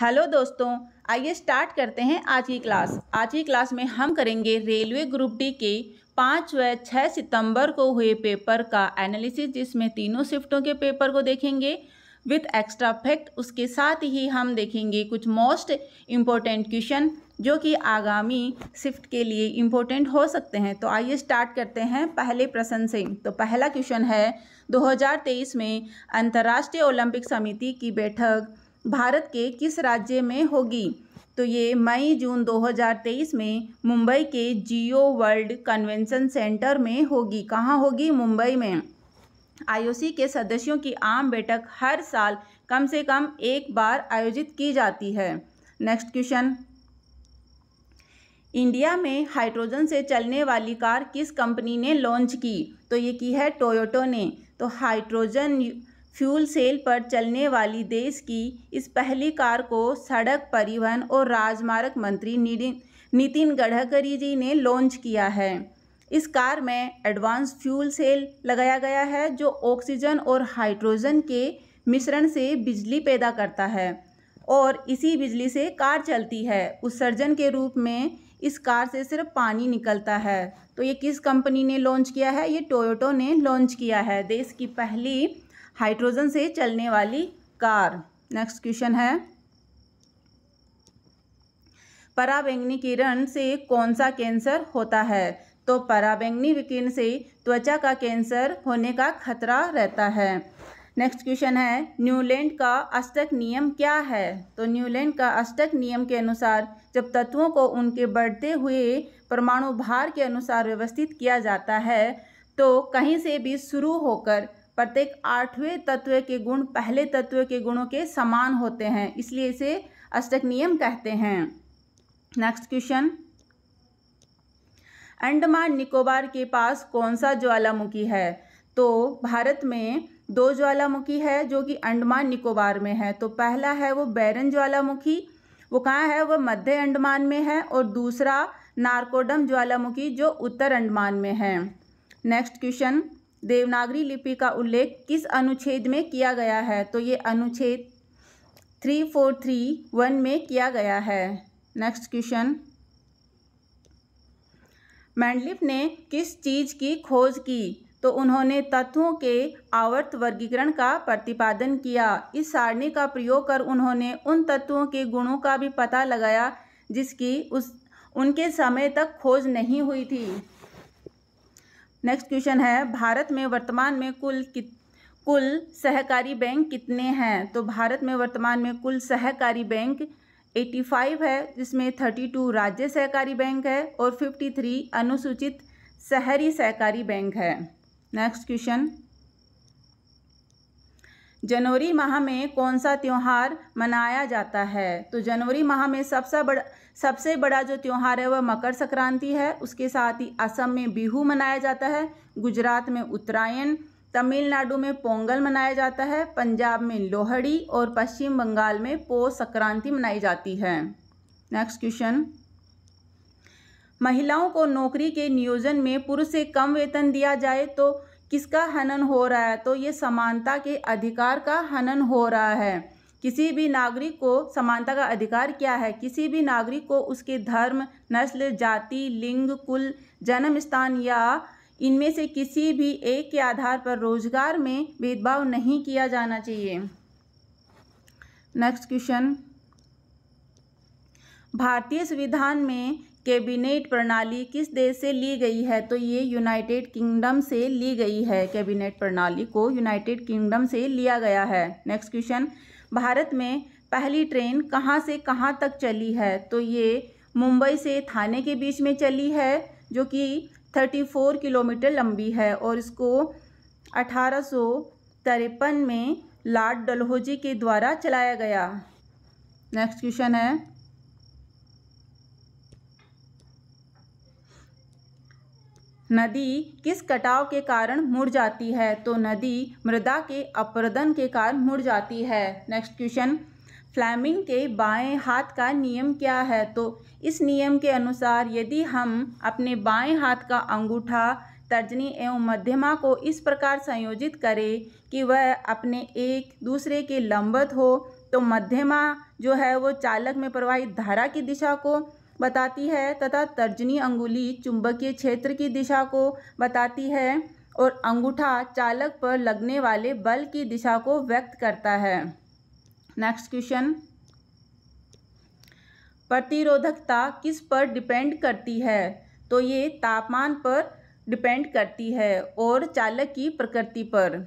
hello दोस्तों आइए start करते हैं आज की क्लास आज की क्लास में हम करेंगे रेलवे ग्रुप डी के पाँच व छः सितंबर को हुए पेपर का एनालिसिस जिसमें तीनों शिफ्टों के पेपर को देखेंगे विथ एक्स्ट्रा फैक्ट उसके साथ ही हम देखेंगे कुछ मोस्ट इम्पोर्टेंट क्वेश्चन जो कि आगामी शिफ्ट के लिए इम्पोर्टेंट हो सकते हैं तो आइए स्टार्ट करते हैं पहले प्रश्न से तो पहला क्वेश्चन है 2023 में अंतर्राष्ट्रीय ओलंपिक समिति की बैठक भारत के किस राज्य में होगी तो ये मई जून 2023 में मुंबई के जियो वर्ल्ड कन्वेंशन सेंटर में होगी कहाँ होगी मुंबई में आईओसी के सदस्यों की आम बैठक हर साल कम से कम एक बार आयोजित की जाती है नेक्स्ट क्वेश्चन इंडिया में हाइड्रोजन से चलने वाली कार किस कंपनी ने लॉन्च की तो ये की है टोयोटो ने तो हाइड्रोजन फ्यूल सेल पर चलने वाली देश की इस पहली कार को सड़क परिवहन और राजमार्ग मंत्री नितिन गडकरी जी ने लॉन्च किया है इस कार में एडवांस फ्यूल सेल लगाया गया है जो ऑक्सीजन और हाइड्रोजन के मिश्रण से बिजली पैदा करता है और इसी बिजली से कार चलती है उत्सर्जन के रूप में इस कार से सिर्फ पानी निकलता है तो ये किस कंपनी ने लॉन्च किया है ये टोयोटो ने लॉन्च किया है देश की पहली हाइड्रोजन से चलने वाली कार नेक्स्ट क्वेश्चन है पराबैंगनी किरण से कौन सा कैंसर होता है तो पराबैंगनी विकिरण से त्वचा का कैंसर होने का खतरा रहता है नेक्स्ट क्वेश्चन है न्यूलैंड का अष्टक नियम क्या है तो न्यूलैंड का अष्टक नियम के अनुसार जब तत्वों को उनके बढ़ते हुए परमाणु भार के अनुसार व्यवस्थित किया जाता है तो कहीं से भी शुरू होकर प्रत्येक आठवें तत्व के गुण पहले तत्व के गुणों के समान होते हैं इसलिए इसे अष्टक नियम कहते हैं नेक्स्ट क्वेश्चन अंडमान निकोबार के पास कौन सा ज्वालामुखी है तो भारत में दो ज्वालामुखी है जो कि अंडमान निकोबार में है तो पहला है वो बैरन ज्वालामुखी वो कहाँ है वह मध्य अंडमान में है और दूसरा नारकोडम ज्वालामुखी जो उत्तर अंडमान में है नेक्स्ट क्वेश्चन देवनागरी लिपि का उल्लेख किस अनुच्छेद में किया गया है तो ये अनुच्छेद थ्री फोर थ्री वन में किया गया है नेक्स्ट क्वेश्चन मैंडलिप ने किस चीज़ की खोज की तो उन्होंने तत्वों के आवर्त वर्गीकरण का प्रतिपादन किया इस सारणी का प्रयोग कर उन्होंने उन तत्वों के गुणों का भी पता लगाया जिसकी उस उनके समय तक खोज नहीं हुई थी नेक्स्ट क्वेश्चन है भारत में वर्तमान में कुल कित कुल सहकारी बैंक कितने हैं तो भारत में वर्तमान में कुल सहकारी बैंक 85 है जिसमें 32 राज्य सहकारी बैंक है और 53 अनुसूचित शहरी सहकारी बैंक है नेक्स्ट क्वेश्चन जनवरी माह में कौन सा त्यौहार मनाया जाता है तो जनवरी माह में सबसे बड़ा सबसे बड़ा जो त्यौहार है वह मकर संक्रांति है उसके साथ ही असम में बिहू मनाया जाता है गुजरात में उत्तरायण तमिलनाडु में पोंगल मनाया जाता है पंजाब में लोहड़ी और पश्चिम बंगाल में पो संक्रांति मनाई जाती है नेक्स्ट क्वेश्चन महिलाओं को नौकरी के नियोजन में पुरुष से कम वेतन दिया जाए तो किसका हनन हो रहा है तो ये समानता के अधिकार का हनन हो रहा है किसी भी नागरिक को समानता का अधिकार क्या है किसी भी नागरिक को उसके धर्म नस्ल जाति लिंग कुल जन्म स्थान या इनमें से किसी भी एक के आधार पर रोजगार में भेदभाव नहीं किया जाना चाहिए नेक्स्ट क्वेश्चन भारतीय संविधान में कैबिनेट प्रणाली किस देश से ली गई है तो ये यूनाइटेड किंगडम से ली गई है कैबिनेट प्रणाली को यूनाइटेड किंगडम से लिया गया है नेक्स्ट क्वेश्चन भारत में पहली ट्रेन कहाँ से कहाँ तक चली है तो ये मुंबई से थाने के बीच में चली है जो कि 34 किलोमीटर लंबी है और इसको अठारह में लॉर्ड डलहौजी के द्वारा चलाया गया नेक्स्ट क्वेश्चन है नदी किस कटाव के कारण मुड़ जाती है तो नदी मृदा के अपरदन के कारण मुड़ जाती है नेक्स्ट क्वेश्चन फ्लैमिंग के बाएं हाथ का नियम क्या है तो इस नियम के अनुसार यदि हम अपने बाएं हाथ का अंगूठा तर्जनी एवं मध्यमा को इस प्रकार संयोजित करें कि वह अपने एक दूसरे के लंबत हो तो मध्यमा जो है वो चालक में प्रवाहित धारा की दिशा को बताती है तथा तर्जनी अंगुली चुंबकीय क्षेत्र की दिशा को बताती है और अंगूठा चालक पर लगने वाले बल की दिशा को व्यक्त करता है नेक्स्ट क्वेश्चन प्रतिरोधकता किस पर डिपेंड करती है तो ये तापमान पर डिपेंड करती है और चालक की प्रकृति पर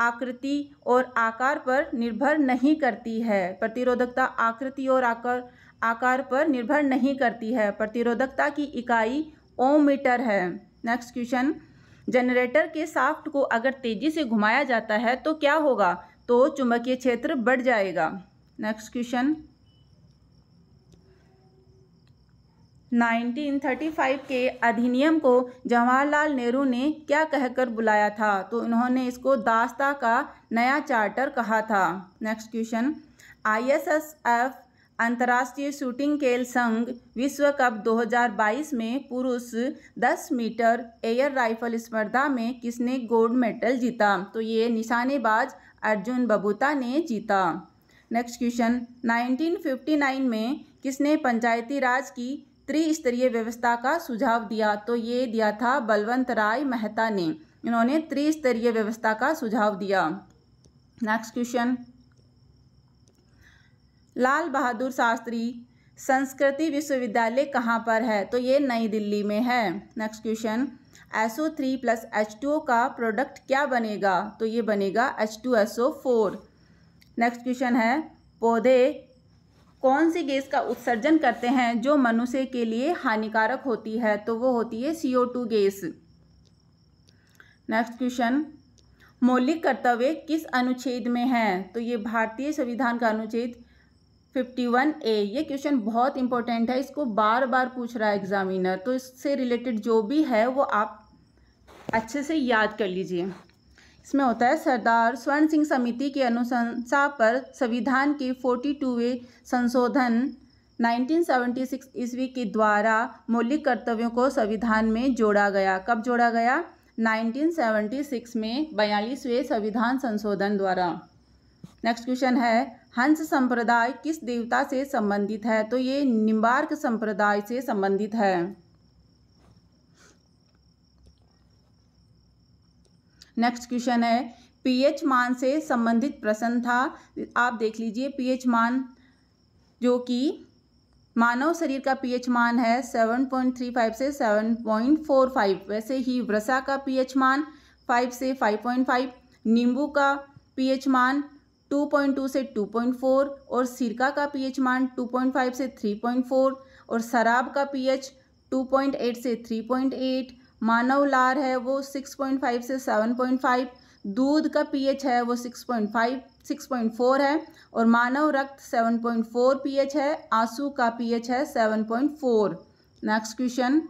आकृति और आकार पर निर्भर नहीं करती है प्रतिरोधकता आकृति और आकार आकार पर निर्भर नहीं करती है प्रतिरोधकता की इकाई ओम मीटर है नेक्स्ट क्वेश्चन जनरेटर के साफ्ट को अगर तेजी से घुमाया जाता है तो क्या होगा तो चुंबकीय क्षेत्र बढ़ जाएगा नेक्स्ट क्वेश्चन 1935 के अधिनियम को जवाहरलाल नेहरू ने क्या कहकर बुलाया था तो उन्होंने इसको दास्ता का नया चार्टर कहा था next question I S S F अंतर्राष्ट्रीय शूटिंग खेल संघ विश्व कप 2022 में पुरुष 10 मीटर एयर राइफल स्पर्धा में किसने गोल्ड मेडल जीता तो ये निशानेबाज अर्जुन बबूता ने जीता नेक्स्ट क्वेश्चन 1959 में किसने पंचायती राज की त्रिस्तरीय व्यवस्था का सुझाव दिया तो ये दिया था बलवंत राय मेहता ने इन्होंने त्रिस्तरीय व्यवस्था का सुझाव दिया नेक्स्ट क्वेश्चन लाल बहादुर शास्त्री संस्कृति विश्वविद्यालय कहाँ पर है तो ये नई दिल्ली में है next question S O three plus H two O का प्रोडक्ट क्या बनेगा तो ये बनेगा H two S O four next question है पौधे कौन सी गैस का उत्सर्जन करते हैं जो मनुष्य के लिए हानिकारक होती है तो वो होती है C O two gas next question मौलिक कर्तव्य किस अनुच्छेद में है तो ये भारतीय संविधान का अनुच्छेद फिफ्टी वन ए ये क्वेश्चन बहुत इंपॉर्टेंट है इसको बार बार पूछ रहा है एग्जामिनर तो इससे रिलेटेड जो भी है वो आप अच्छे से याद कर लीजिए इसमें होता है सरदार स्वर्ण सिंह समिति की अनुशंसा पर संविधान के फोर्टी वे संशोधन 1976 ईस्वी के द्वारा मौलिक कर्तव्यों को संविधान में जोड़ा गया कब जोड़ा गया 1976 में बयालीसवें संविधान संशोधन द्वारा नेक्स्ट क्वेश्चन है हंस संप्रदाय किस देवता से संबंधित है तो ये निम्बार्क संप्रदाय से संबंधित है नेक्स्ट क्वेश्चन है पीएच मान से संबंधित प्रश्न था आप देख लीजिए पीएच मान जो कि मानव शरीर का पीएच मान है 7.35 से 7.45 वैसे ही वृषा का पीएच मान 5 से 5.5 नींबू का पीएच मान 2.2 से 2.4 और सिरका का पीएच मान 2.5 से 3.4 और शराब का पीएच 2.8 से 3.8 मानव लार है वो 6.5 से 7.5 दूध का पीएच है वो 6.5 6.4 है और मानव रक्त 7.4 पीएच है आंसू का पीएच है 7.4 नेक्स्ट क्वेश्चन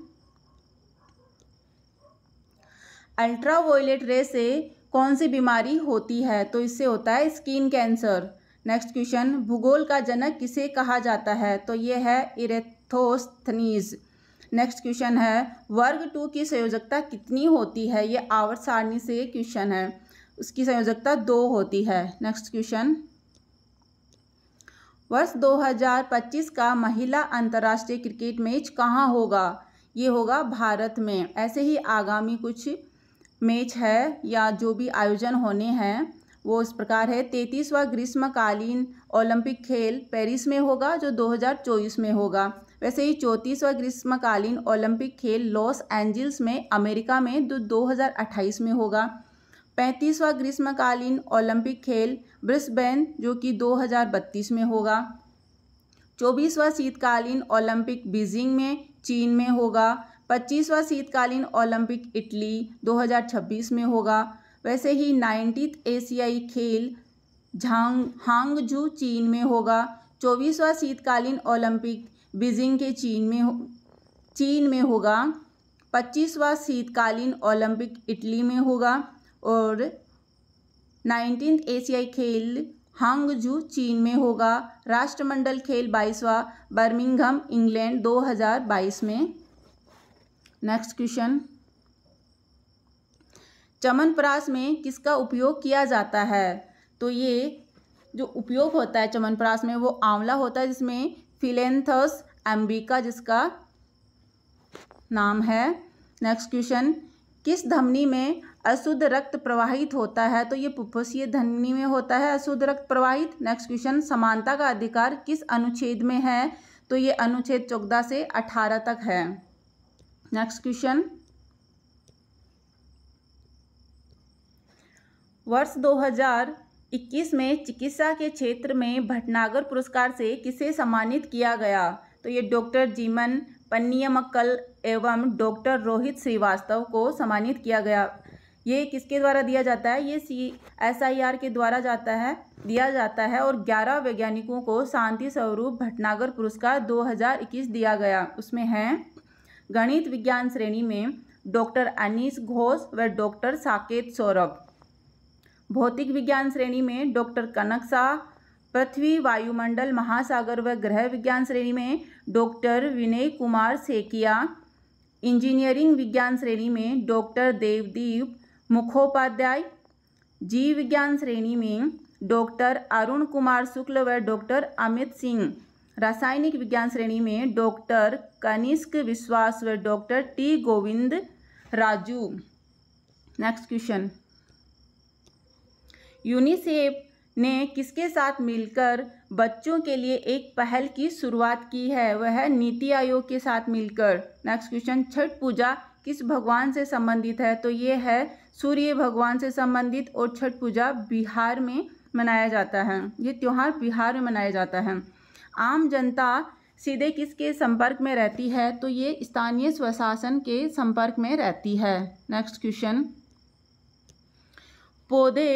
अल्ट्रावायलेट रे से कौन सी बीमारी होती है तो इससे होता है स्किन कैंसर नेक्स्ट क्वेश्चन भूगोल का जनक किसे कहा जाता है तो ये है इरेथोस्थनीज नेक्स्ट क्वेश्चन है वर्ग टू की संयोजकता कितनी होती है ये आवर्त सारणी से क्वेश्चन है उसकी संयोजकता दो होती है नेक्स्ट क्वेश्चन वर्ष 2025 का महिला अंतर्राष्ट्रीय क्रिकेट मैच कहाँ होगा ये होगा भारत में ऐसे ही आगामी कुछ मैच है या जो भी आयोजन होने हैं वो इस प्रकार है तैंतीसवा ग्रीष्मकालीन ओलंपिक खेल पेरिस में होगा जो 2024 में होगा वैसे ही चौंतीसवा ग्रीष्मकालीन ओलंपिक खेल लॉस एंजल्स में अमेरिका में जो 2028 में होगा पैंतीसवा ग्रीष्मकालीन ओलंपिक खेल ब्रिस्बेन जो कि 2032 में होगा चौबीसवा शीतकालीन ओलंपिक बीजिंग में चीन में होगा पच्चीसवां शीतकालीन ओलंपिक इटली 2026 में होगा वैसे ही नाइन्टीथ एशियाई खेल झांग जू चीन में होगा चौबीसवां शीतकालीन ओलंपिक बीजिंग के चीन में हो चीन में होगा पच्चीसवां शीतकालीन ओलंपिक इटली में होगा और नाइन्टीन एशियाई खेल हांगजू चीन में होगा राष्ट्रमंडल खेल बाईसवा बर्मिंगहम इंग्लैंड 2022 में नेक्स्ट क्वेश्चन चमनप्रास में किसका उपयोग किया जाता है तो ये जो उपयोग होता है चमनप्रास में वो आंवला होता है जिसमें फिलेंथस एम्बिका जिसका नाम है नेक्स्ट क्वेश्चन किस धमनी में अशुद्ध रक्त प्रवाहित होता है तो ये पुप्पसीय धमनी में होता है अशुद्ध रक्त प्रवाहित नेक्स्ट क्वेश्चन समानता का अधिकार किस अनुच्छेद में है तो ये अनुच्छेद चौदह से अठारह तक है नेक्स्ट क्वेश्चन वर्ष 2021 में चिकित्सा के क्षेत्र में भटनागर पुरस्कार से किसे सम्मानित किया गया तो ये डॉक्टर जीमन पन्नियमक्कल एवं डॉक्टर रोहित श्रीवास्तव को सम्मानित किया गया ये किसके द्वारा दिया जाता है ये सी एस आई आर के द्वारा जाता है दिया जाता है और 11 वैज्ञानिकों को शांति स्वरूप भटनागर पुरस्कार 2021 दिया गया उसमें हैं गणित विज्ञान श्रेणी में डॉक्टर अनीस घोष व डॉक्टर साकेत सौरभ भौतिक विज्ञान श्रेणी में डॉक्टर कनक शाह पृथ्वी वायुमंडल महासागर व ग्रह विज्ञान श्रेणी में डॉक्टर विनय कुमार सेकिया इंजीनियरिंग विज्ञान श्रेणी में डॉक्टर देवदीप मुखोपाध्याय जीव विज्ञान श्रेणी में डॉक्टर अरुण कुमार शुक्ल व डॉक्टर अमित सिंह रासायनिक विज्ञान श्रेणी में डॉक्टर कनिष्क विश्वास व doctor T Govind Raju next question UNICEF ने किसके साथ मिलकर बच्चों के लिए एक पहल की शुरुआत की है वह नीति आयोग के साथ मिलकर नेक्स्ट क्वेश्चन छठ पूजा किस भगवान से संबंधित है तो ये है सूर्य भगवान से संबंधित और छठ पूजा बिहार में मनाया जाता है ये त्यौहार बिहार में मनाया जाता है आम जनता सीधे किसके संपर्क में रहती है तो ये स्थानीय स्वशासन के संपर्क में रहती है नेक्स्ट क्वेश्चन पौधे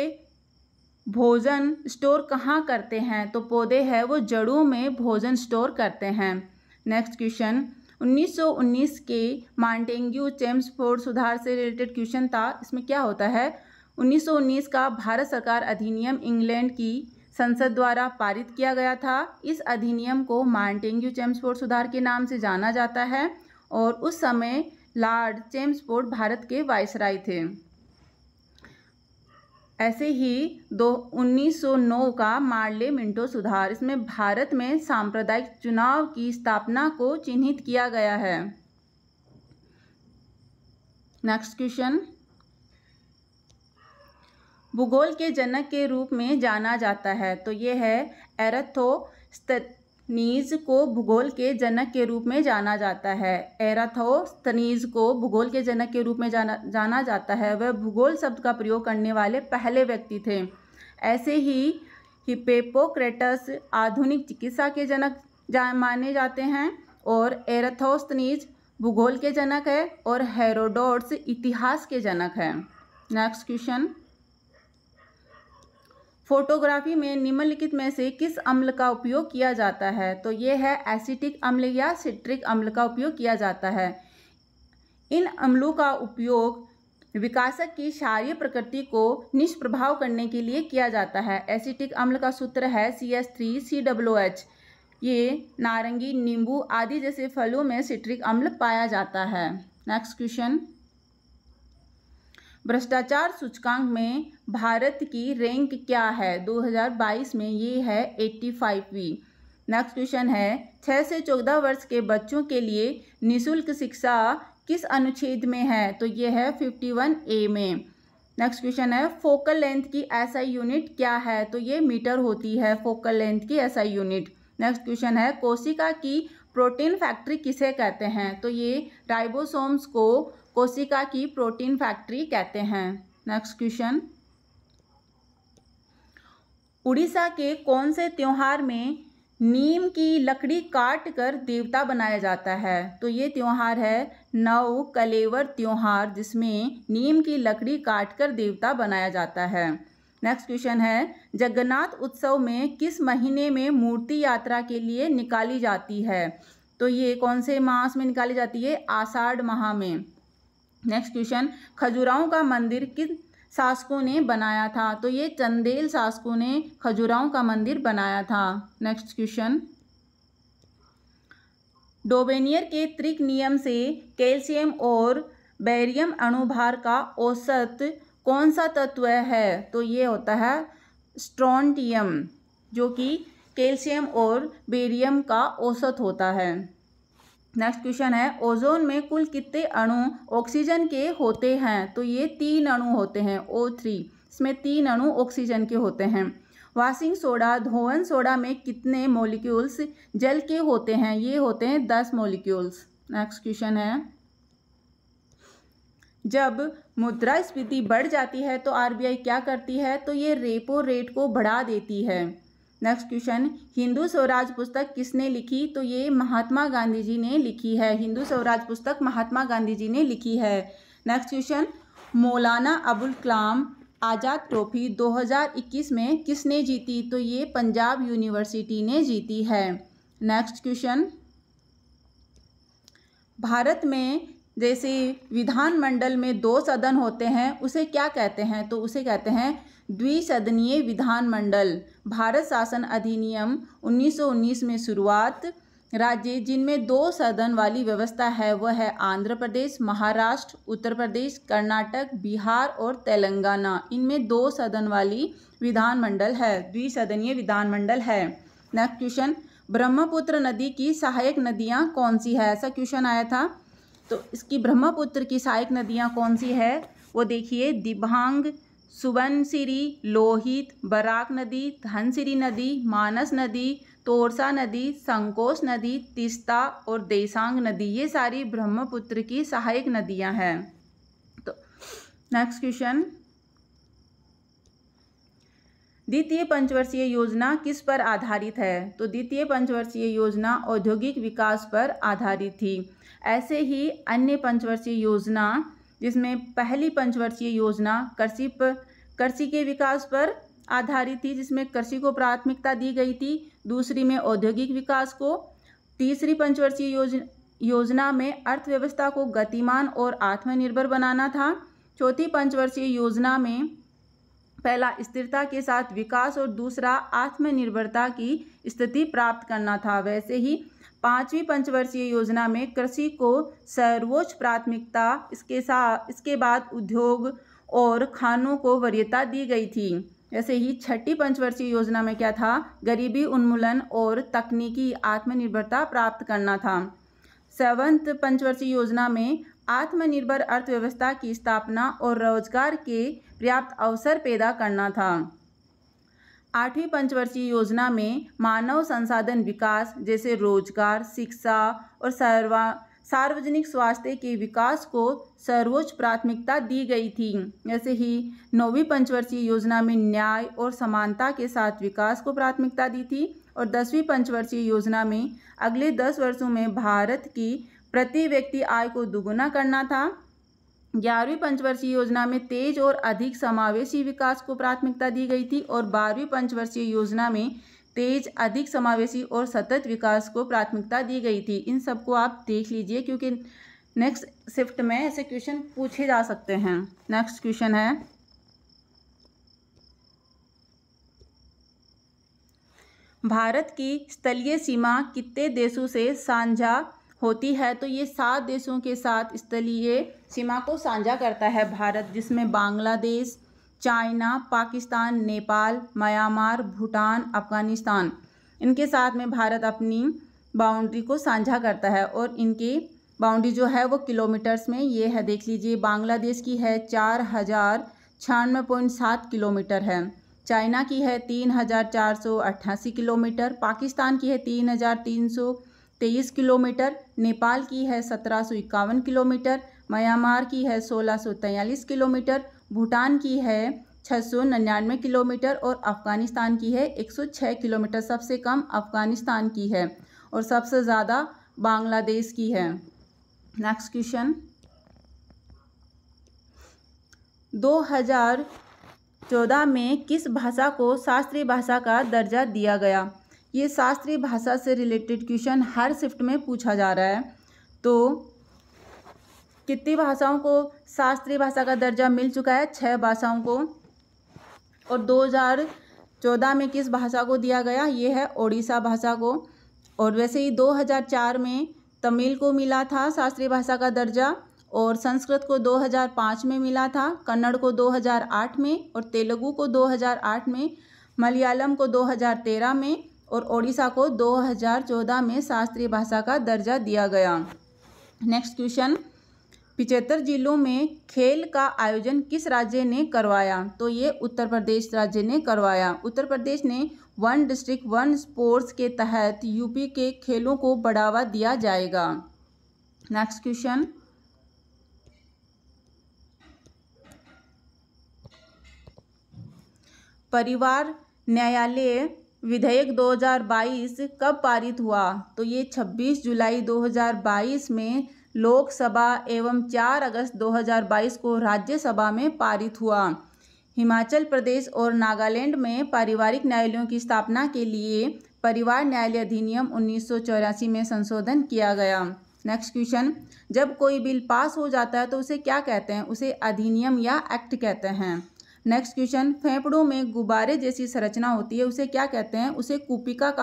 भोजन स्टोर कहाँ करते हैं तो पौधे है वो जड़ों में भोजन स्टोर करते हैं नेक्स्ट क्वेश्चन 1919 के मॉन्टेंग्यू चेम्सफोर्ड सुधार से रिलेटेड क्वेश्चन था इसमें क्या होता है 1919 का भारत सरकार अधिनियम इंग्लैंड की संसद द्वारा पारित किया गया था इस अधिनियम को मार्टेंग्यू चेम्सफोर्ड सुधार के नाम से जाना जाता है और उस समय लॉर्ड चेम्सफोर्ड भारत के वायसराय थे ऐसे ही दो उन्नीस का मार्ले मिंटो सुधार इसमें भारत में सांप्रदायिक चुनाव की स्थापना को चिन्हित किया गया है नेक्स्ट क्वेश्चन भूगोल के जनक के रूप में जाना जाता है तो ये है एरथोस्तनीज को भूगोल के जनक के रूप में जाना जाता है एराथोस्तनीज को भूगोल के जनक के रूप में जाना जाना जाता है वह भूगोल शब्द का प्रयोग करने वाले पहले व्यक्ति थे ऐसे ही हिपेपोक्रेटस आधुनिक चिकित्सा के जनक जा माने जाते हैं और एरथोस्तनीज भूगोल के जनक है और हेरोडोट्स इतिहास के जनक है नेक्स्ट क्वेश्चन फोटोग्राफी में निम्नलिखित में से किस अम्ल का उपयोग किया जाता है तो ये है एसिटिक अम्ल या सिट्रिक अम्ल का उपयोग किया जाता है इन अम्लों का उपयोग विकासक की क्षारीय प्रकृति को निष्प्रभाव करने के लिए किया जाता है एसिटिक अम्ल का सूत्र है C S three C W H ये नारंगी नींबू आदि जैसे फलों में सिट्रिक अम्ल पाया जाता है नेक्स्ट क्वेश्चन भ्रष्टाचार सूचकांक में भारत की रैंक क्या है 2022 में ये है एट्टी फाइववीं नेक्स्ट क्वेश्चन है छः से चौदह वर्ष के बच्चों के लिए निशुल्क शिक्षा किस अनुच्छेद में है तो ये है फिफ्टी वन ए में नेक्स्ट क्वेश्चन है फोकल लेंथ की एसआई यूनिट क्या है तो ये मीटर होती है फोकल लेंथ की एसआई यूनिट नेक्स्ट क्वेश्चन है कोशिका की प्रोटीन फैक्ट्री किसे कहते हैं तो ये राइबोसोम्स को कोशिका की प्रोटीन फैक्ट्री कहते हैं नेक्स्ट क्वेश्चन उड़ीसा के कौन से त्यौहार में नीम की लकड़ी काट कर देवता बनाया जाता है तो ये त्यौहार है नव कलेवर त्यौहार जिसमें नीम की लकड़ी काट कर देवता बनाया जाता है नेक्स्ट क्वेश्चन है जगन्नाथ उत्सव में किस महीने में मूर्ति यात्रा के लिए निकाली जाती है तो ये कौन से मास में निकाली जाती है आषाढ़ माह में नेक्स्ट क्वेश्चन खजुराहो का मंदिर किस शासकों ने बनाया था तो ये चंदेल शासकों ने खजुराहो का मंदिर बनाया था नेक्स्ट क्वेश्चन डोबेनियर के त्रिक नियम से कैल्शियम और बैरियम अणुभार का औसत कौन सा तत्व है तो ये होता है स्ट्रॉन्टियम जो कि कैल्शियम और बेरियम का औसत होता है नेक्स्ट क्वेश्चन है ओजोन में कुल कितने अणु ऑक्सीजन के होते हैं तो ये तीन अणु होते हैं ओ थ्री इसमें तीन अणु ऑक्सीजन के होते हैं वाशिंग सोडा धोवन सोडा में कितने मोलिक्यूल्स जल के होते हैं ये होते हैं दस मोलिक्यूल्स नेक्स्ट क्वेश्चन है जब स्फीति बढ़ जाती है तो आरबीआई क्या करती है तो ये रेपो रेट को बढ़ा देती है नेक्स्ट क्वेश्चन हिंदू स्वराज पुस्तक किसने लिखी तो ये महात्मा गांधी जी ने लिखी है हिंदू स्वराज पुस्तक महात्मा गांधी जी ने लिखी है नेक्स्ट क्वेश्चन मौलाना अबुल कलाम आज़ाद ट्रॉफी 2021 में किसने जीती तो ये पंजाब यूनिवर्सिटी ने जीती है नेक्स्ट क्वेश्चन भारत में जैसे विधानमंडल में दो सदन होते हैं उसे क्या कहते हैं तो उसे कहते हैं द्विसदनीय विधानमंडल भारत शासन अधिनियम 1919 में शुरुआत राज्य जिनमें दो सदन वाली व्यवस्था है वह है आंध्र प्रदेश महाराष्ट्र उत्तर प्रदेश कर्नाटक बिहार और तेलंगाना इनमें दो सदन वाली विधानमंडल है द्विसदनीय विधानमंडल है नेक्स्ट क्वेश्चन ब्रह्मपुत्र नदी की सहायक नदियाँ कौन सी है ऐसा क्वेश्चन आया था तो इसकी ब्रह्मपुत्र की सहायक नदियाँ कौन सी है वो देखिए दिभांग सुबनसिरी लोहित बराक नदी धनसिरी नदी मानस नदी तोरसा नदी संकोस नदी तिस्ता और देसांग नदी ये सारी ब्रह्मपुत्र की सहायक नदियां हैं तो नेक्स्ट क्वेश्चन द्वितीय पंचवर्षीय योजना किस पर आधारित है तो द्वितीय पंचवर्षीय योजना औद्योगिक विकास पर आधारित थी ऐसे ही अन्य पंचवर्षीय योजना जिसमें पहली पंचवर्षीय योजना कृषि कृषि के विकास पर आधारित थी जिसमें कृषि को प्राथमिकता दी गई थी दूसरी में औद्योगिक विकास को तीसरी पंचवर्षीय योजना योजना में अर्थव्यवस्था को गतिमान और आत्मनिर्भर बनाना था चौथी पंचवर्षीय योजना में पहला स्थिरता के साथ विकास और दूसरा आत्मनिर्भरता की स्थिति प्राप्त करना था वैसे ही पांचवी पंचवर्षीय योजना में कृषि को सर्वोच्च प्राथमिकता इसके साथ इसके बाद उद्योग और खानों को वरीयता दी गई थी ऐसे ही छठी पंचवर्षीय योजना में क्या था गरीबी उन्मूलन और तकनीकी आत्मनिर्भरता प्राप्त करना था सेवंथ पंचवर्षीय योजना में आत्मनिर्भर अर्थव्यवस्था की स्थापना और रोजगार के पर्याप्त अवसर पैदा करना था आठवीं पंचवर्षीय योजना में मानव संसाधन विकास जैसे रोजगार शिक्षा और सर्वा सार्वजनिक स्वास्थ्य के विकास को सर्वोच्च प्राथमिकता दी गई थी ऐसे ही नौवीं पंचवर्षीय योजना में न्याय और समानता के साथ विकास को प्राथमिकता दी थी और दसवीं पंचवर्षीय योजना में अगले दस वर्षों में भारत की प्रति व्यक्ति आय को दुगुना करना था ग्यारहवीं पंचवर्षीय योजना में तेज और अधिक समावेशी विकास को प्राथमिकता दी गई थी और बारहवीं पंचवर्षीय योजना में तेज अधिक समावेशी और सतत विकास को प्राथमिकता दी गई थी इन सबको आप देख लीजिए क्योंकि नेक्स्ट शिफ्ट में ऐसे क्वेश्चन पूछे जा सकते हैं नेक्स्ट क्वेश्चन है भारत की स्थलीय सीमा कितने देशों से साझा होती है तो ये सात देशों के साथ स्थलीय सीमा को साझा करता है भारत जिसमें बांग्लादेश चाइना पाकिस्तान नेपाल म्यांमार भूटान अफगानिस्तान इनके साथ में भारत अपनी बाउंड्री को साझा करता है और इनकी बाउंड्री जो है वो किलोमीटर्स में ये है देख लीजिए बांग्लादेश की है चार हज़ार छियानवे पॉइंट सात किलोमीटर है चाइना की है तीन हज़ार चार सौ अट्ठासी किलोमीटर पाकिस्तान की है तीन हज़ार तीन सौ तेईस किलोमीटर नेपाल की है सत्रह सौ इक्यावन किलोमीटर म्यांमार की है सोलह सौ तैंतालीस किलोमीटर भूटान की है छः सौ निन्यानवे किलोमीटर और अफ़गानिस्तान की है एक सौ छः किलोमीटर सबसे कम अफ़गानिस्तान की है और सबसे ज़्यादा बांग्लादेश की है नेक्स्ट क्वेश्चन दो हज़ार चौदह में किस भाषा को शास्त्रीय भाषा का दर्जा दिया गया ये शास्त्रीय भाषा से रिलेटेड क्वेश्चन हर शिफ्ट में पूछा जा रहा है तो कितनी भाषाओं को शास्त्रीय भाषा का दर्जा मिल चुका है छः भाषाओं को और 2014 में किस भाषा को दिया गया ये है ओडिशा भाषा को और वैसे ही 2004 में तमिल को मिला था शास्त्रीय भाषा का दर्जा और संस्कृत को 2005 में मिला था कन्नड़ को 2008 में और तेलुगु को 2008 में मलयालम को 2013 में और ओडिशा को 2014 में शास्त्रीय भाषा का दर्जा दिया गया नेक्स्ट क्वेश्चन पिचहत्तर जिलों में खेल का आयोजन किस राज्य ने करवाया तो ये उत्तर प्रदेश राज्य ने करवाया उत्तर प्रदेश ने वन डिस्ट्रिक्ट वन स्पोर्ट्स के तहत यूपी के खेलों को बढ़ावा दिया जाएगा नेक्स्ट क्वेश्चन परिवार न्यायालय विधेयक 2022 कब पारित हुआ तो ये 26 जुलाई 2022 में लोकसभा एवं 4 अगस्त 2022 को राज्यसभा में पारित हुआ हिमाचल प्रदेश और नागालैंड में पारिवारिक न्यायालयों की स्थापना के लिए परिवार न्यायालय अधिनियम उन्नीस में संशोधन किया गया नेक्स्ट क्वेश्चन जब कोई बिल पास हो जाता है तो उसे क्या कहते हैं उसे अधिनियम या एक्ट कहते हैं नेक्स्ट क्वेश्चन फेफड़ों में गुब्बारे जैसी संरचना होती है उसे क्या कहते हैं उसे कुपिका का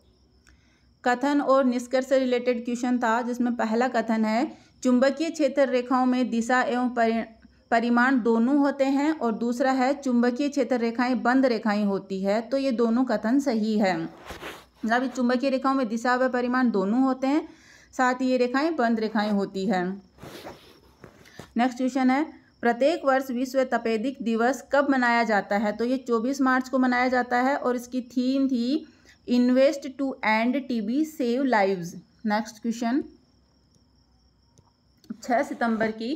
कथन और निष्कर्ष से रिलेटेड क्वेश्चन था जिसमें पहला कथन है चुंबकीय क्षेत्र रेखाओं में दिशा एवं परिमाण दोनों होते हैं और दूसरा है चुंबकीय क्षेत्र रेखाएं बंद रेखाएं होती है तो ये दोनों कथन सही है मतलब चुंबकीय रेखाओं में दिशा व परिमाण दोनों होते हैं साथ ही ये रेखाएं बंद रेखाएं होती है नेक्स्ट क्वेश्चन है प्रत्येक वर्ष विश्व तपेदिक दिवस कब मनाया जाता है तो ये 24 मार्च को मनाया जाता है और इसकी थीम थी invest to end TB save lives next question 6 सितंबर की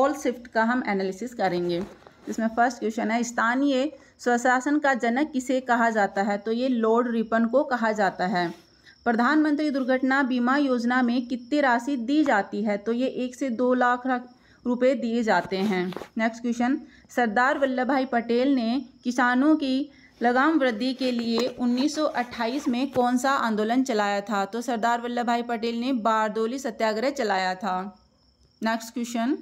ऑल शिफ्ट का हम एनालिसिस करेंगे इसमें फर्स्ट क्वेश्चन है स्थानीय स्वशासन का जनक किसे कहा जाता है तो ये लॉर्ड रिपन को कहा जाता है प्रधानमंत्री दुर्घटना बीमा योजना में कितनी राशि दी जाती है तो ये एक से दो लाख रुपए दिए जाते हैं नेक्स्ट क्वेश्चन सरदार वल्लभ भाई पटेल ने किसानों की लगाम वृद्धि के लिए 1928 में कौन सा आंदोलन चलाया था तो सरदार वल्लभ भाई पटेल ने बारदोली सत्याग्रह चलाया था नेक्स्ट क्वेश्चन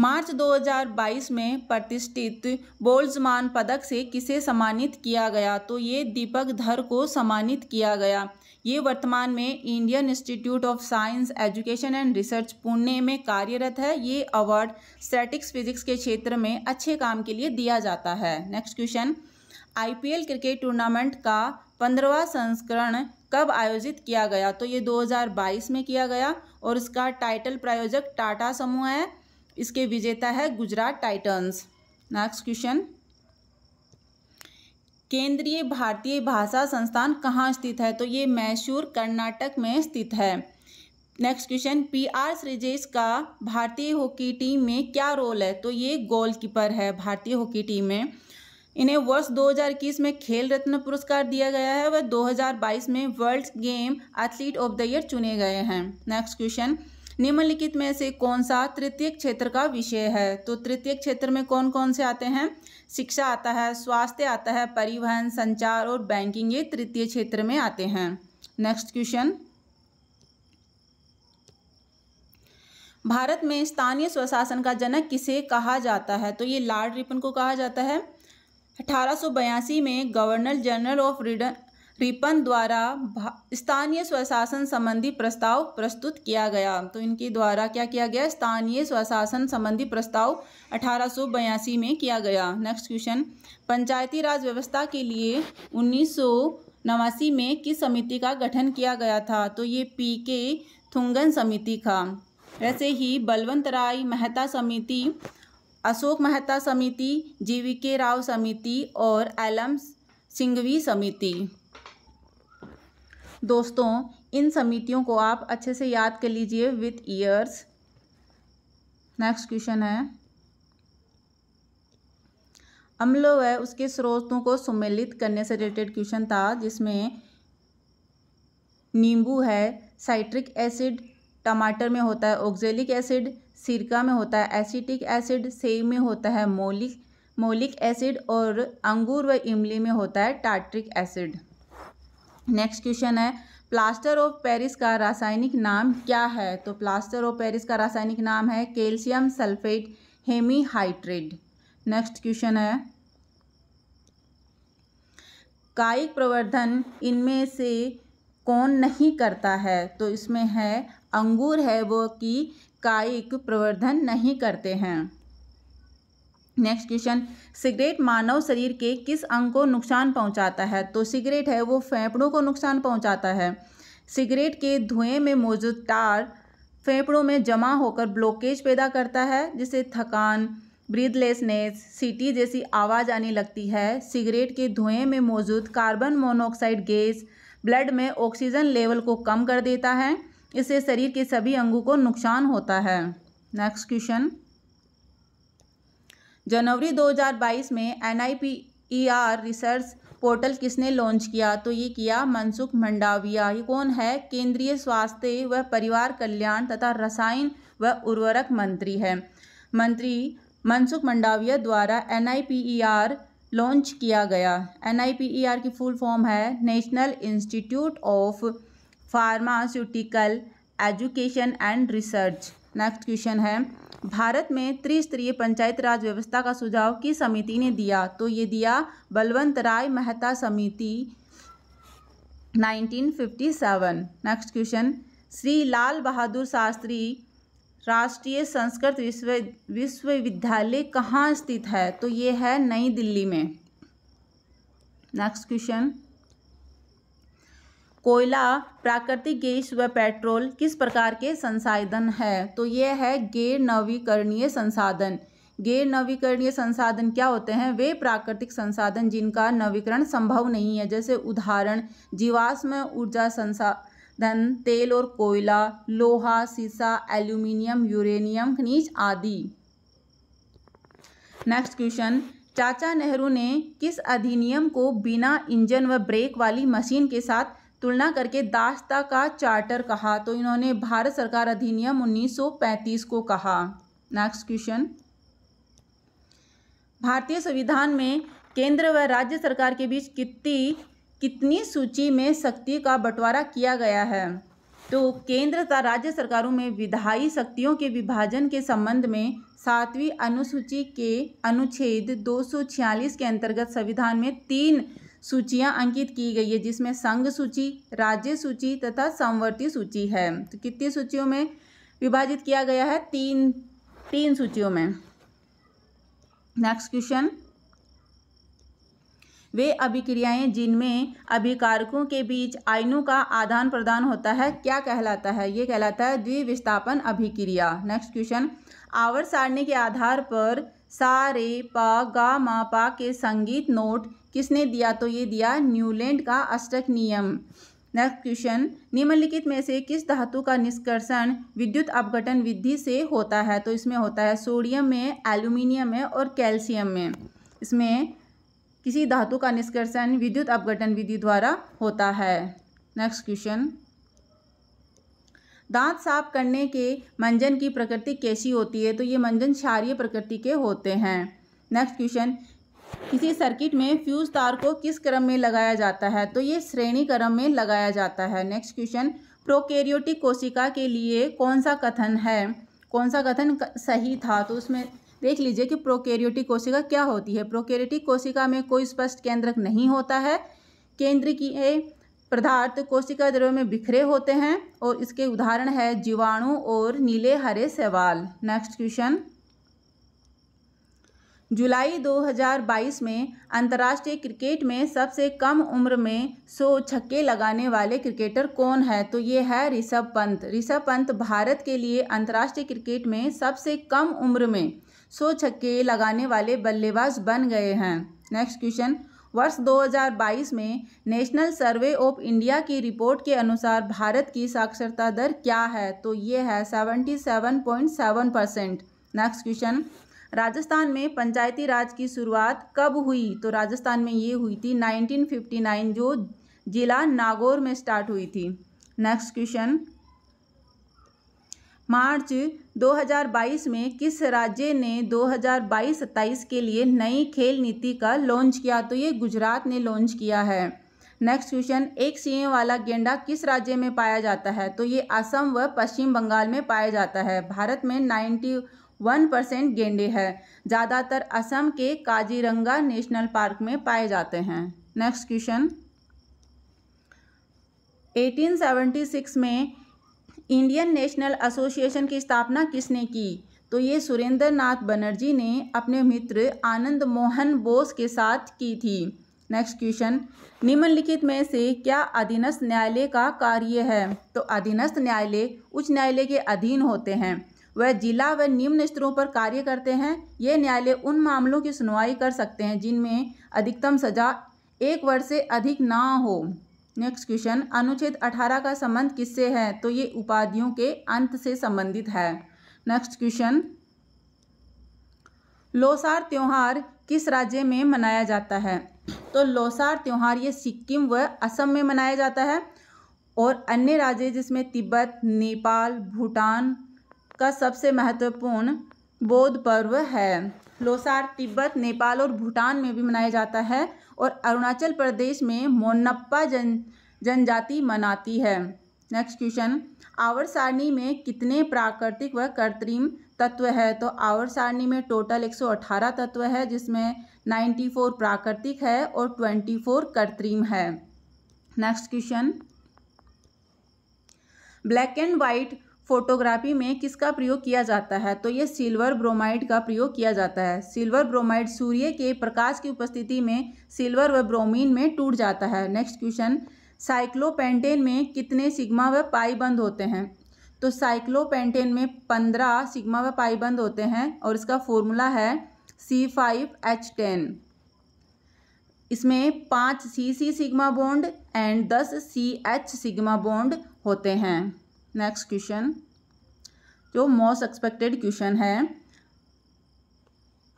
मार्च 2022 में प्रतिष्ठित बोल्जमान पदक से किसे सम्मानित किया गया तो ये दीपक धर को सम्मानित किया गया ये वर्तमान में Indian Institute of Science Education and Research Pune में कार्यरत है ये अवार्ड स्टैटिक्स फिजिक्स के क्षेत्र में अच्छे काम के लिए दिया जाता है next question IPL cricket tournament का पंद्रवा संस्करण कब आयोजित किया गया तो ये 2022 में किया गया और इसका टाइटल प्रायोजक टाटा समूह है इसके विजेता है गुजरात टाइटन्स नेक्स्ट क्वेश्चन केंद्रीय भारतीय भाषा संस्थान कहाँ स्थित है तो ये मैसूर कर्नाटक में स्थित है next question P R Sreejesh का भारतीय हॉकी टीम में क्या रोल है तो ये गोलकीपर है भारतीय हॉकी टीम में इन्हें वर्ष 2021 में खेल रत्न पुरस्कार दिया गया है व 2022 में world game athlete of the year चुने गए हैं नेक्स्ट क्वेश्चन निम्नलिखित में से कौन सा तृतीय क्षेत्र का विषय है तो तृतीय क्षेत्र में कौन कौन से आते हैं शिक्षा आता है स्वास्थ्य आता है परिवहन संचार और बैंकिंग ये तृतीय क्षेत्र में आते हैं नेक्स्ट क्वेश्चन भारत में स्थानीय स्वशासन का जनक किसे कहा जाता है तो ये लॉर्ड रिपन को कहा जाता है अठारह में गवर्नर जनरल ऑफ प्रीपन द्वारा स्थानीय स्वशासन संबंधी प्रस्ताव प्रस्तुत किया गया तो इनके द्वारा क्या किया गया स्थानीय स्वशासन संबंधी प्रस्ताव अठारह में किया गया नेक्स्ट क्वेश्चन पंचायती राज व्यवस्था के लिए उन्नीस नवासी में किस समिति का गठन किया गया था तो ये पी के थुंगन समिति का ऐसे ही बलवंत राय मेहता समिति अशोक मेहता समिति जीवी के राव समिति और एलम सिंघवी समिति दोस्तों इन समितियों को आप अच्छे से याद कर लीजिए विथ ईयर्स नेक्स्ट क्वेश्चन है अम्ल व उसके स्रोतों को सुमेलित करने से रिलेटेड क्वेश्चन था जिसमें नींबू है साइट्रिक एसिड टमाटर में होता है ऑक्जेलिक एसिड सिरका में होता है एसिटिक एसिड सेब में होता है मोलिक मोलिक एसिड और अंगूर व इमली में होता है टार्ट्रिक एसिड नेक्स्ट क्वेश्चन है प्लास्टर ऑफ पेरिस का रासायनिक नाम क्या है तो प्लास्टर ऑफ पेरिस का रासायनिक नाम है calcium sulphate hemihydrate next question है कायिक प्रवर्धन इनमें से कौन नहीं करता है तो इसमें है अंगूर है वो कि कायिक प्रवर्धन नहीं करते हैं नेक्स्ट क्वेश्चन सिगरेट मानव शरीर के किस अंग को नुकसान पहुंचाता है तो सिगरेट है वो फेफड़ों को नुकसान पहुंचाता है सिगरेट के धुएं में मौजूद टार फेफड़ों में जमा होकर ब्लॉकेज पैदा करता है जिससे थकान ब्रीदलेसनेस सीटी जैसी आवाज़ आने लगती है सिगरेट के धुएं में मौजूद कार्बन मोनोऑक्साइड गैस ब्लड में ऑक्सीजन लेवल को कम कर देता है इससे शरीर के सभी अंगों को नुकसान होता है नेक्स्ट क्वेश्चन जनवरी 2022 में एन रिसर्च पोर्टल किसने लॉन्च किया तो ये किया मनसुख मंडाविया ये कौन है केंद्रीय स्वास्थ्य व परिवार कल्याण तथा रसायन व उर्वरक मंत्री है मंत्री मनसुख मंडाविया द्वारा एन लॉन्च किया गया एन की फुल फॉर्म है National Institute of Pharmaceutical Education and Research next question है भारत में त्रिस्तरीय पंचायत राज व्यवस्था का सुझाव किस समिति ने दिया तो ये दिया बलवंत राय मेहता समिति 1957 नेक्स्ट क्वेश्चन श्री लाल बहादुर शास्त्री राष्ट्रीय संस्कृत विश्व विश्वविद्यालय कहाँ स्थित है तो ये है नई दिल्ली में नेक्स्ट क्वेश्चन कोयला प्राकृतिक गैस व पेट्रोल किस प्रकार के संसाधन है तो ये है गैर नवीकरणीय संसाधन गैर नवीकरणीय संसाधन क्या होते हैं वे प्राकृतिक संसाधन जिनका नवीकरण संभव नहीं है जैसे उदाहरण जीवाश्म ऊर्जा संसाधन तेल और कोयला लोहा सीसा एल्यूमिनियम यूरेनियम खनिज आदि नेक्स्ट क्वेश्चन चाचा नेहरू ने किस अधिनियम को बिना इंजन व ब्रेक वाली मशीन के साथ तुलना करके दास्ता का चार्टर कहा तो इन्होंने भारत सरकार अधिनियम 1935 को कहा नेक्स्ट क्वेश्चन भारतीय संविधान में केंद्र व राज्य सरकार के बीच कितनी कितनी सूची में शक्ति का बंटवारा किया गया है तो केंद्र तथा राज्य सरकारों में विधायी शक्तियों के विभाजन के संबंध में सातवीं अनुसूची के अनुच्छेद 246 के अंतर्गत संविधान में तीन सूचियां अंकित की गई है जिसमें संघ सूची राज्य सूची तथा संवर्ती सूची है तो कितनी सूचियों में विभाजित किया गया है तीन तीन सूचियों में नेक्स्ट क्वेश्चन वे अभिक्रियाएं जिनमें अभिकारकों के बीच आयनों का आदान प्रदान होता है क्या कहलाता है ये कहलाता है द्विविस्थापन अभिक्रिया नेक्स्ट क्वेश्चन आवर सारणी के आधार पर सा रे पा गा मा पा के संगीत नोट किसने दिया तो ये दिया न्यूलैंड का अष्टक नियम नेक्स्ट क्वेश्चन निम्नलिखित में से किस धातु का निष्कर्षण विद्युत अपघटन विधि से होता है तो इसमें होता है सोडियम में एल्यूमिनियम में और कैल्शियम में इसमें किसी धातु का निष्कर्षण विद्युत अपघटन विधि द्वारा होता है नेक्स्ट क्वेश्चन दांत साफ करने के मंजन की प्रकृति कैसी होती है तो ये मंजन क्षारिय प्रकृति के होते हैं नेक्स्ट क्वेश्चन किसी सर्किट में फ्यूज तार को किस क्रम में लगाया जाता है तो ये श्रेणी क्रम में लगाया जाता है नेक्स्ट क्वेश्चन प्रोकैरियोटिक कोशिका के लिए कौन सा कथन है कौन सा कथन सही था तो उसमें देख लीजिए कि प्रोकैरियोटिक कोशिका क्या होती है प्रोकैरियोटिक कोशिका में कोई स्पष्ट केंद्रक नहीं होता है केंद्र की है पदार्थ कोशिका द्रव्य में बिखरे होते हैं और इसके उदाहरण है जीवाणु और नीले हरे सवाल नेक्स्ट क्वेश्चन जुलाई 2022 में अंतर्राष्ट्रीय क्रिकेट में सबसे कम उम्र में 100 छक्के लगाने वाले क्रिकेटर कौन है तो ये है ऋषभ पंत ऋषभ पंत भारत के लिए अंतर्राष्ट्रीय क्रिकेट में सबसे कम उम्र में 100 छक्के लगाने वाले बल्लेबाज बन गए हैं नेक्स्ट क्वेश्चन वर्ष 2022 में नेशनल सर्वे ऑफ इंडिया की रिपोर्ट के अनुसार भारत की साक्षरता दर क्या है तो ये है 77.7 परसेंट नेक्स्ट क्वेश्चन राजस्थान में पंचायती राज की शुरुआत कब हुई तो राजस्थान में ये हुई थी 1959 जो जिला नागौर में स्टार्ट हुई थी नेक्स्ट क्वेश्चन मार्च 2022 में किस राज्य ने 2022-27 के लिए नई खेल नीति का लॉन्च किया तो ये गुजरात ने लॉन्च किया है नेक्स्ट क्वेश्चन एक सीए वाला गेंडा किस राज्य में पाया जाता है तो ये असम व पश्चिम बंगाल में पाया जाता है भारत में 91 परसेंट गेंडे है ज़्यादातर असम के काजीरंगा नेशनल पार्क में पाए जाते हैं नेक्स्ट क्वेश्चन 1876 में इंडियन नेशनल एसोसिएशन की स्थापना किसने की तो ये सुरेंद्र नाथ बनर्जी ने अपने मित्र आनंद मोहन बोस के साथ की थी नेक्स्ट क्वेश्चन निम्नलिखित में से क्या अधीनस्थ न्यायालय का कार्य है तो अधीनस्थ न्यायालय उच्च न्यायालय के अधीन होते हैं वह जिला व निम्न स्तरों पर कार्य करते हैं ये न्यायालय उन मामलों की सुनवाई कर सकते हैं जिनमें अधिकतम सजा एक वर्ष से अधिक ना हो नेक्स्ट क्वेश्चन अनुच्छेद 18 का संबंध किससे है तो ये उपाधियों के अंत से संबंधित है नेक्स्ट क्वेश्चन लोसार त्यौहार किस राज्य में मनाया जाता है तो लोसार त्यौहार ये सिक्किम व असम में मनाया जाता है और अन्य राज्य जिसमें तिब्बत नेपाल भूटान का सबसे महत्वपूर्ण बौद्ध पर्व है लोसार तिब्बत नेपाल और भूटान में भी मनाया जाता है और अरुणाचल प्रदेश में मोनप्पा जन जनजाति मनाती है नेक्स्ट क्वेश्चन आवर सारणी में कितने प्राकृतिक व कृत्रिम तत्व है तो आवर सारणी में टोटल 118 तत्व है जिसमें 94 प्राकृतिक है और 24 कृत्रिम है next question black and white photography में किसका प्रयोग किया जाता है तो ये सिल्वर ब्रोमाइड का प्रयोग किया जाता है सिल्वर ब्रोमाइड सूर्य के प्रकाश की उपस्थिति में सिल्वर व ब्रोमीन में टूट जाता है नेक्स्ट क्वेश्चन साइक्लोपेंटेन में कितने सिग्मा व पाई बंद होते हैं तो साइक्लोपेंटेन में पंद्रह सिग्मा व पाई बंद होते हैं और इसका फॉर्मूला है सी फाइव एच टेन इसमें पाँच C C sigma bond and दस सी एच सिग्मा बॉन्ड होते हैं नेक्स्ट क्वेश्चन जो मोस्ट एक्सपेक्टेड क्वेश्चन है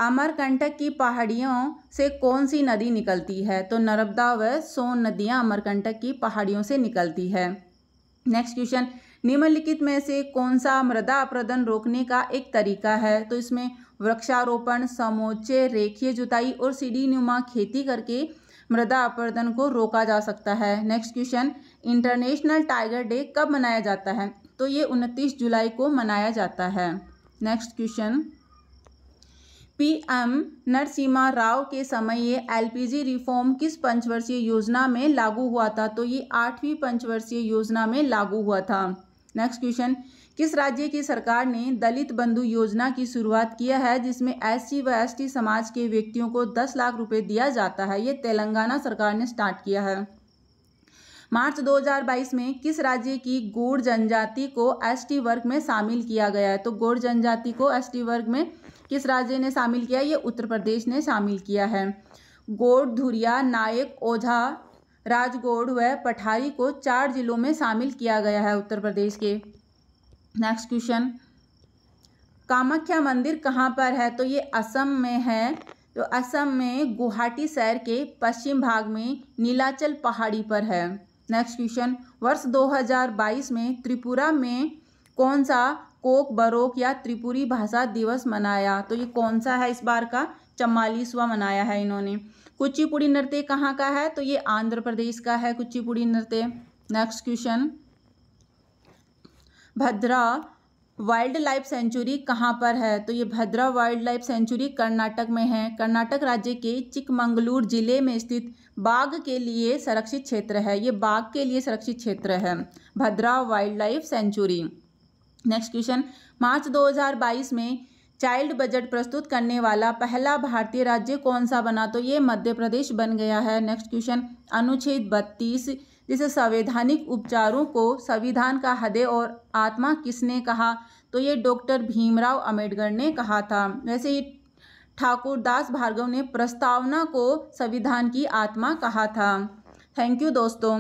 अमरकंटक की पहाड़ियों से कौन सी नदी निकलती है तो नर्मदा व सोन नदियां अमरकंटक की पहाड़ियों से निकलती है नेक्स्ट क्वेश्चन निम्नलिखित में से कौन सा मृदा अपरदन रोकने का एक तरीका है तो इसमें वृक्षारोपण समोचे रेखीय जुताई और सीढ़ी नुमा खेती करके मृदा अपरदन को रोका जा सकता है next question international tiger day कब मनाया जाता है तो ये उनतीस जुलाई को मनाया जाता है next question PM Narasimha Rao के समय ये एलपीजी रिफॉर्म किस पंचवर्षीय योजना में लागू हुआ था तो ये आठवीं पंचवर्षीय योजना में लागू हुआ था नेक्स्ट क्वेश्चन किस राज्य की सरकार ने दलित बंधु योजना की शुरुआत किया है जिसमें एस व एस टी समाज के व्यक्तियों को दस लाख रुपये दिया जाता है ये तेलंगाना सरकार ने स्टार्ट किया है मार्च 2022 में किस राज्य की गोड़ जनजाति को एसटी वर्ग में शामिल किया गया है तो गोड़ जनजाति को एसटी वर्ग में किस राज्य ने शामिल किया ये उत्तर प्रदेश ने शामिल किया है गोड़ धुरिया नायक ओझा राजगोड़ व पठारी को चार जिलों में शामिल किया गया है उत्तर प्रदेश के नेक्स्ट क्वेश्चन कामाख्या मंदिर कहाँ पर है तो ये असम में है तो असम में गुवाहाटी शहर के पश्चिम भाग में नीलाचल पहाड़ी पर है नेक्स्ट क्वेश्चन वर्ष 2022 में त्रिपुरा में कौन सा कोक बरोक या त्रिपुरी भाषा दिवस मनाया तो ये कौन सा है इस बार का चम्मालीसवा मनाया है इन्होंने कुचिपुड़ी नृत्य कहाँ का है तो ये आंध्र प्रदेश का है कुचिपुड़ी नृत्य next question Bhadra wild life sanctuary कहाँ पर है तो ये Bhadra wild life sanctuary Karnataka में है कर्नाटक राज्य के चिकमंगलूर जिले में स्थित बाघ के लिए संरक्षित क्षेत्र है ये बाघ के लिए संरक्षित क्षेत्र है Bhadra wild life sanctuary next question March 2022 में चाइल्ड बजट प्रस्तुत करने वाला पहला भारतीय राज्य कौन सा बना तो ये मध्य प्रदेश बन गया है नेक्स्ट क्वेश्चन अनुच्छेद बत्तीस जैसे संवैधानिक उपचारों को संविधान का हृदय और आत्मा किसने कहा तो ये डॉक्टर भीमराव अम्बेडकर ने कहा था वैसे ही ठाकुर दास भार्गव ने प्रस्तावना को संविधान की आत्मा कहा था थैंक यू दोस्तों